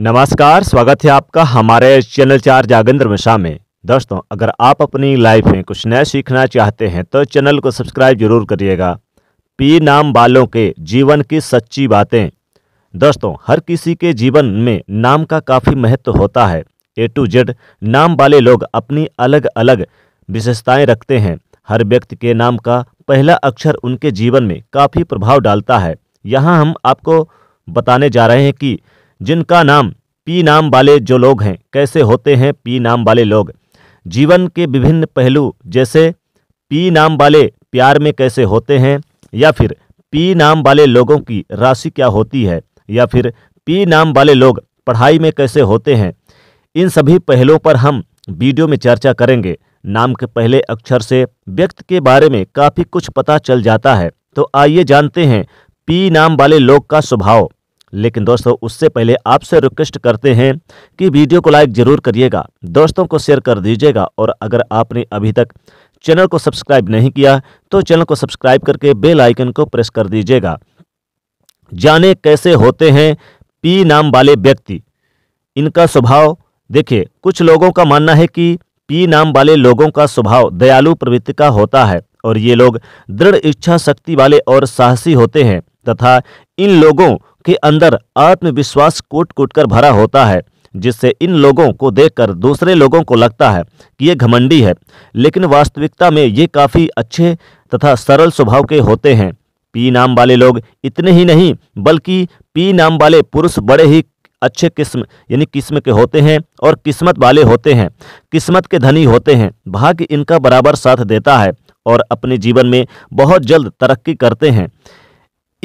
नमस्कार स्वागत है आपका हमारे चैनल चार जागेंद्र मिश्रा में दोस्तों अगर आप अपनी लाइफ में कुछ नया सीखना चाहते हैं तो चैनल को सब्सक्राइब जरूर करिएगा पी नाम वालों के जीवन की सच्ची बातें दोस्तों हर किसी के जीवन में नाम का काफ़ी महत्व होता है ए टू जेड नाम वाले लोग अपनी अलग अलग विशेषताएं रखते हैं हर व्यक्ति के नाम का पहला अक्षर उनके जीवन में काफ़ी प्रभाव डालता है यहाँ हम आपको बताने जा रहे हैं कि जिनका नाम पी नाम वाले जो लोग हैं कैसे होते हैं पी नाम वाले लोग जीवन के विभिन्न पहलू जैसे पी नाम वाले प्यार में कैसे होते हैं या फिर पी नाम वाले लोगों की राशि क्या होती है या फिर पी नाम वाले लोग पढ़ाई में कैसे होते हैं इन सभी पहलुओं पर हम वीडियो में चर्चा करेंगे नाम के पहले अक्षर से व्यक्ति के बारे में काफ़ी कुछ पता चल जाता है तो आइए जानते हैं पी नाम वाले लोग का स्वभाव लेकिन दोस्तों उससे पहले आपसे रिक्वेस्ट करते हैं कि वीडियो को लाइक ज़रूर करिएगा दोस्तों को शेयर कर दीजिएगा और अगर आपने अभी तक चैनल को सब्सक्राइब नहीं किया तो चैनल को सब्सक्राइब करके बेल आइकन को प्रेस कर दीजिएगा जाने कैसे होते हैं पी नाम वाले व्यक्ति इनका स्वभाव देखिए कुछ लोगों का मानना है कि पी नाम वाले लोगों का स्वभाव दयालु प्रवृत्ति का होता है और ये लोग दृढ़ इच्छा शक्ति वाले और साहसी होते हैं तथा इन लोगों के अंदर आत्मविश्वास कोट कोट कर भरा होता है जिससे इन लोगों को देखकर दूसरे लोगों को लगता है कि ये घमंडी है लेकिन वास्तविकता में ये काफ़ी अच्छे तथा सरल स्वभाव के होते हैं पी नाम वाले लोग इतने ही नहीं बल्कि पी नाम वाले पुरुष बड़े ही अच्छे किस्म यानी किस्म के होते हैं और किस्मत वाले होते हैं किस्मत के धनी होते हैं भाग्य इनका बराबर साथ देता है और अपने जीवन में बहुत जल्द तरक्की करते हैं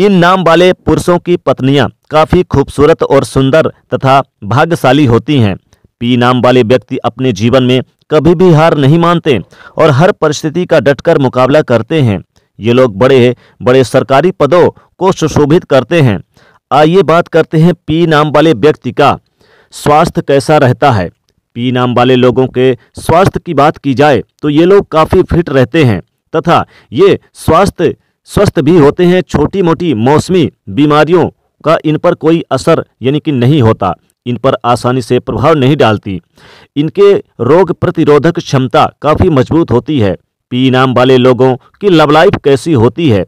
इन नाम वाले पुरुषों की पत्नियां काफ़ी खूबसूरत और सुंदर तथा भाग्यशाली होती हैं पी नाम वाले व्यक्ति अपने जीवन में कभी भी हार नहीं मानते और हर परिस्थिति का डटकर मुकाबला करते हैं ये लोग बड़े बड़े सरकारी पदों को सुशोभित करते हैं आइए बात करते हैं पी नाम वाले व्यक्ति का स्वास्थ्य कैसा रहता है पी नाम वाले लोगों के स्वास्थ्य की बात की जाए तो ये लोग काफ़ी फिट रहते हैं तथा ये स्वास्थ्य स्वस्थ भी होते हैं छोटी मोटी मौसमी बीमारियों का इन पर कोई असर यानी कि नहीं होता इन पर आसानी से प्रभाव नहीं डालती इनके रोग प्रतिरोधक क्षमता काफ़ी मजबूत होती है पी नाम वाले लोगों की लव लाइफ कैसी होती है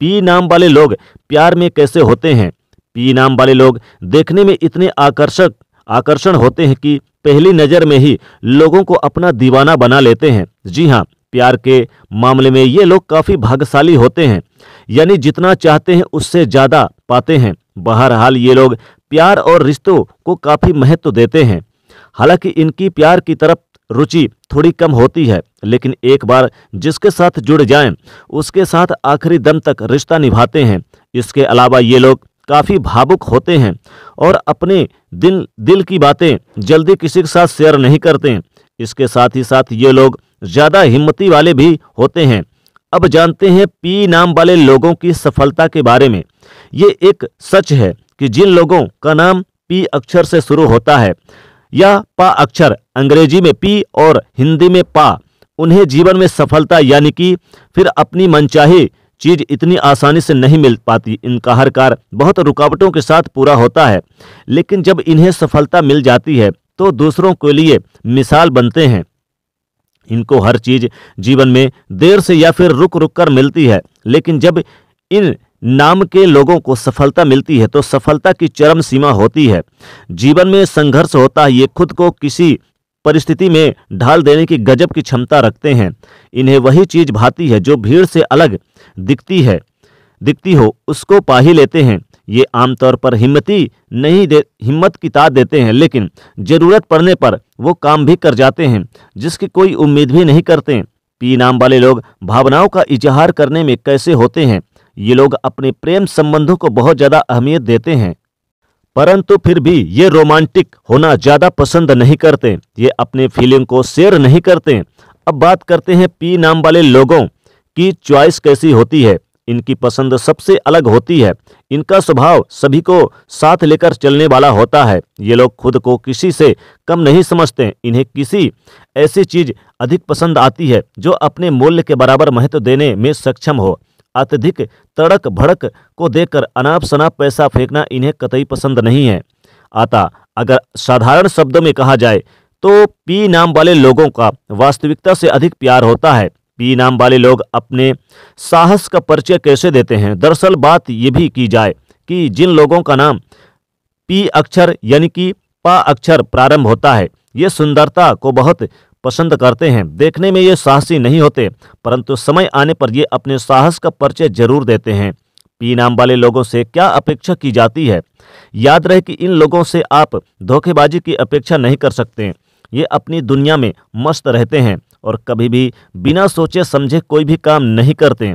पी नाम वाले लोग प्यार में कैसे होते हैं पी नाम वाले लोग देखने में इतने आकर्षक आकर्षण होते हैं कि पहली नज़र में ही लोगों को अपना दीवाना बना लेते हैं जी हाँ प्यार के मामले में ये लोग काफ़ी भाग्यशाली होते हैं यानी जितना चाहते हैं उससे ज़्यादा पाते हैं बहरहाल ये लोग प्यार और रिश्तों को काफ़ी महत्व देते हैं हालांकि इनकी प्यार की तरफ रुचि थोड़ी कम होती है लेकिन एक बार जिसके साथ जुड़ जाएं उसके साथ आखिरी दम तक रिश्ता निभाते हैं इसके अलावा ये लोग काफ़ी भावुक होते हैं और अपने दिल दिल की बातें जल्दी किसी के साथ शेयर नहीं करते इसके साथ ही साथ ये लोग ज़्यादा हिम्मती वाले भी होते हैं अब जानते हैं पी नाम वाले लोगों की सफलता के बारे में ये एक सच है कि जिन लोगों का नाम पी अक्षर से शुरू होता है या पा अक्षर अंग्रेजी में पी और हिंदी में पा उन्हें जीवन में सफलता यानी कि फिर अपनी मनचाही चीज इतनी आसानी से नहीं मिल पाती इनका हर कार बहुत रुकावटों के साथ पूरा होता है लेकिन जब इन्हें सफलता मिल जाती है तो दूसरों के लिए मिसाल बनते हैं इनको हर चीज जीवन में देर से या फिर रुक रुक कर मिलती है लेकिन जब इन नाम के लोगों को सफलता मिलती है तो सफलता की चरम सीमा होती है जीवन में संघर्ष होता है ये खुद को किसी परिस्थिति में ढाल देने की गजब की क्षमता रखते हैं इन्हें वही चीज भाती है जो भीड़ से अलग दिखती है दिखती हो उसको पा ही लेते हैं ये आमतौर पर हिम्मती नहीं दे हिम्मत की ताकत देते हैं लेकिन ज़रूरत पड़ने पर वो काम भी कर जाते हैं जिसकी कोई उम्मीद भी नहीं करते पी नाम वाले लोग भावनाओं का इजहार करने में कैसे होते हैं ये लोग अपने प्रेम संबंधों को बहुत ज़्यादा अहमियत देते हैं परंतु फिर भी ये रोमांटिक होना ज़्यादा पसंद नहीं करते ये अपने फीलिंग को शेयर नहीं करते अब बात करते हैं पी नाम वाले लोगों की चॉइस कैसी होती है इनकी पसंद सबसे अलग होती है इनका स्वभाव सभी को साथ लेकर चलने वाला होता है ये लोग खुद को किसी से कम नहीं समझते इन्हें किसी ऐसी चीज अधिक पसंद आती है जो अपने मूल्य के बराबर महत्व देने में सक्षम हो अत्यधिक तड़क भड़क को देकर अनाप शनाप पैसा फेंकना इन्हें कतई पसंद नहीं है आता अगर साधारण शब्दों में कहा जाए तो पी नाम वाले लोगों का वास्तविकता से अधिक प्यार होता है पी नाम वाले लोग अपने साहस का परिचय कैसे देते हैं दरअसल बात ये भी की जाए कि जिन लोगों का नाम पी अक्षर यानी कि पा अक्षर प्रारंभ होता है ये सुंदरता को बहुत पसंद करते हैं देखने में ये साहसी नहीं होते परंतु समय आने पर ये अपने साहस का परिचय जरूर देते हैं पी नाम वाले लोगों से क्या अपेक्षा की जाती है याद रहे कि इन लोगों से आप धोखेबाजी की अपेक्षा नहीं कर सकते ये अपनी दुनिया में मस्त रहते हैं और कभी भी बिना सोचे समझे कोई भी काम नहीं करते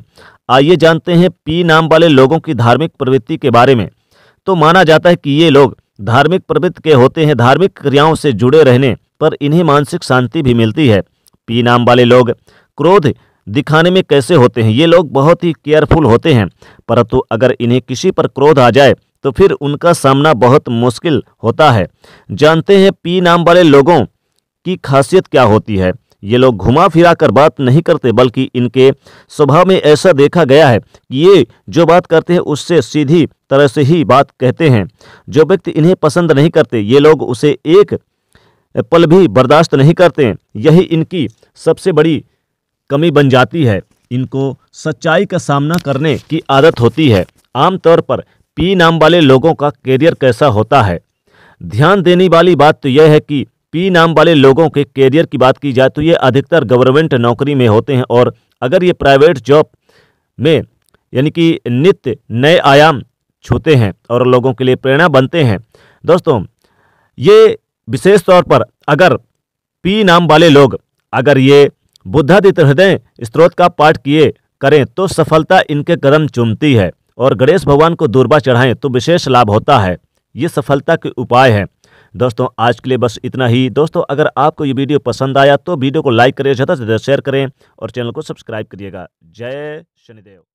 आइए जानते हैं पी नाम वाले लोगों की धार्मिक प्रवृत्ति के बारे में तो माना जाता है कि ये लोग धार्मिक प्रवृत्ति के होते हैं धार्मिक क्रियाओं से जुड़े रहने पर इन्हें मानसिक शांति भी मिलती है पी नाम वाले लोग क्रोध दिखाने में कैसे होते हैं ये लोग बहुत ही केयरफुल होते हैं परंतु अगर इन्हें किसी पर क्रोध आ जाए तो फिर उनका सामना बहुत मुश्किल होता है जानते हैं पी नाम वाले लोगों की खासियत क्या होती है ये लोग घुमा फिरा कर बात नहीं करते बल्कि इनके स्वभाव में ऐसा देखा गया है कि ये जो बात करते हैं उससे सीधी तरह से ही बात कहते हैं जो व्यक्ति इन्हें पसंद नहीं करते ये लोग उसे एक पल भी बर्दाश्त नहीं करते यही इनकी सबसे बड़ी कमी बन जाती है इनको सच्चाई का सामना करने की आदत होती है आमतौर पर पी नाम वाले लोगों का करियर कैसा होता है ध्यान देने वाली बात तो यह है कि पी नाम वाले लोगों के कैरियर की बात की जाए तो ये अधिकतर गवर्नमेंट नौकरी में होते हैं और अगर ये प्राइवेट जॉब में यानी कि नित्य नए आयाम छूते हैं और लोगों के लिए प्रेरणा बनते हैं दोस्तों ये विशेष तौर पर अगर पी नाम वाले लोग अगर ये बुद्धादित्य हृदय स्त्रोत का पाठ किए करें तो सफलता इनके कदम चुमती है और गणेश भगवान को दूरबा चढ़ाएं तो विशेष लाभ होता है ये सफलता के उपाय हैं दोस्तों आज के लिए बस इतना ही दोस्तों अगर आपको ये वीडियो पसंद आया तो वीडियो को लाइक करें ज़्यादा से ज़्यादा शेयर करें और चैनल को सब्सक्राइब करिएगा जय शनिदेव